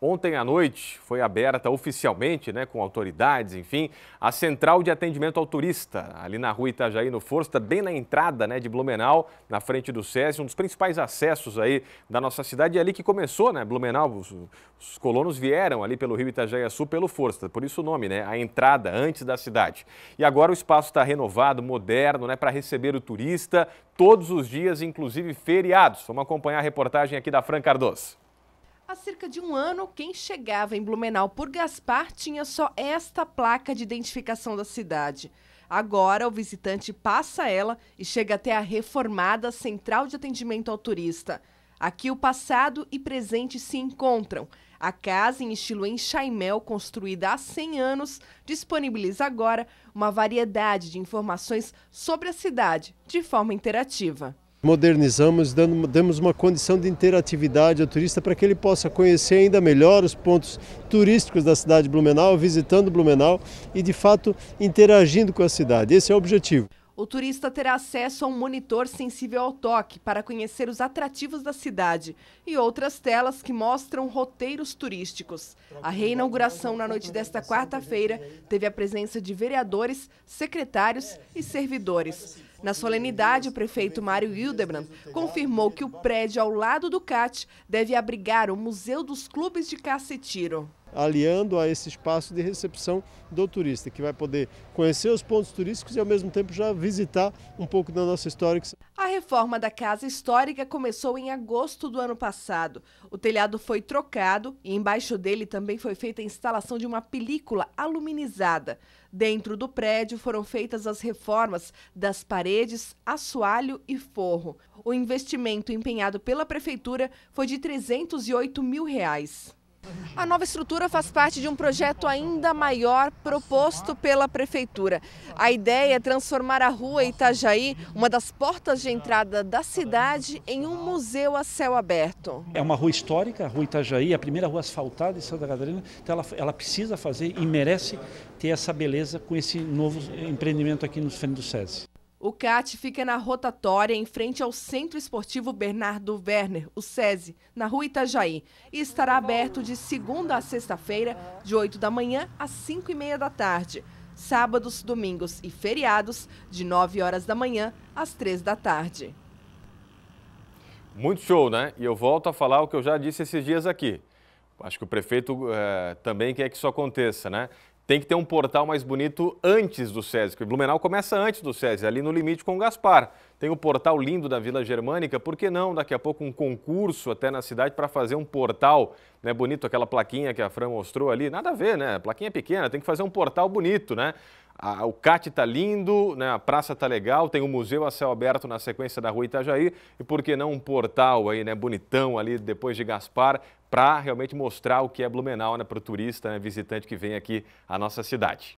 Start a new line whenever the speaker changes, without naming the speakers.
Ontem à noite foi aberta oficialmente, né, com autoridades, enfim, a Central de Atendimento ao Turista, ali na rua Itajaí, no Forsta, bem na entrada né, de Blumenau, na frente do SESI, um dos principais acessos aí da nossa cidade. É ali que começou, né, Blumenau, os, os colonos vieram ali pelo rio Itajaí-Açu, pelo Forsta, por isso o nome, né, a entrada antes da cidade. E agora o espaço está renovado, moderno, né, para receber o turista todos os dias, inclusive feriados. Vamos acompanhar a reportagem aqui da Fran Cardoso.
Há cerca de um ano, quem chegava em Blumenau por Gaspar tinha só esta placa de identificação da cidade. Agora, o visitante passa ela e chega até a reformada Central de Atendimento ao Turista. Aqui, o passado e presente se encontram. A casa, em estilo enxaimel, construída há 100 anos, disponibiliza agora uma variedade de informações sobre a cidade, de forma interativa
modernizamos, dando, damos uma condição de interatividade ao turista para que ele possa conhecer ainda melhor os pontos turísticos da cidade de Blumenau, visitando Blumenau e, de fato, interagindo com a cidade. Esse é o objetivo
o turista terá acesso a um monitor sensível ao toque para conhecer os atrativos da cidade e outras telas que mostram roteiros turísticos. A reinauguração na noite desta quarta-feira teve a presença de vereadores, secretários e servidores. Na solenidade, o prefeito Mário Hildebrand confirmou que o prédio ao lado do CAT deve abrigar o Museu dos Clubes de Caça e Tiro
aliando a esse espaço de recepção do turista, que vai poder conhecer os pontos turísticos e ao mesmo tempo já visitar um pouco da nossa história.
A reforma da Casa Histórica começou em agosto do ano passado. O telhado foi trocado e embaixo dele também foi feita a instalação de uma película aluminizada. Dentro do prédio foram feitas as reformas das paredes, assoalho e forro. O investimento empenhado pela prefeitura foi de 308 mil reais. A nova estrutura faz parte de um projeto ainda maior proposto pela prefeitura. A ideia é transformar a rua Itajaí, uma das portas de entrada da cidade, em um museu a céu aberto.
É uma rua histórica, a rua Itajaí, a primeira rua asfaltada em Santa Catarina, então ela, ela precisa fazer e merece ter essa beleza com esse novo empreendimento aqui nos frente do SESI.
O CAT fica na rotatória em frente ao Centro Esportivo Bernardo Werner, o SESI, na rua Itajaí, e estará aberto de segunda a sexta-feira, de 8 da manhã às 5 e meia da tarde, sábados, domingos e feriados, de 9 horas da manhã às 3 da tarde.
Muito show, né? E eu volto a falar o que eu já disse esses dias aqui. Acho que o prefeito eh, também quer que isso aconteça, né? tem que ter um portal mais bonito antes do SESI, porque Blumenau começa antes do SESI, ali no limite com o Gaspar. Tem o portal lindo da Vila Germânica, por que não daqui a pouco um concurso até na cidade para fazer um portal né, bonito, aquela plaquinha que a Fran mostrou ali, nada a ver, né? Plaquinha pequena, tem que fazer um portal bonito, né? a, o CAT está lindo, né? a praça está legal, tem o um Museu a Céu Aberto na sequência da Rua Itajaí e por que não um portal aí, né, bonitão ali depois de Gaspar, para realmente mostrar o que é Blumenau né, para o turista, né, visitante que vem aqui à nossa cidade.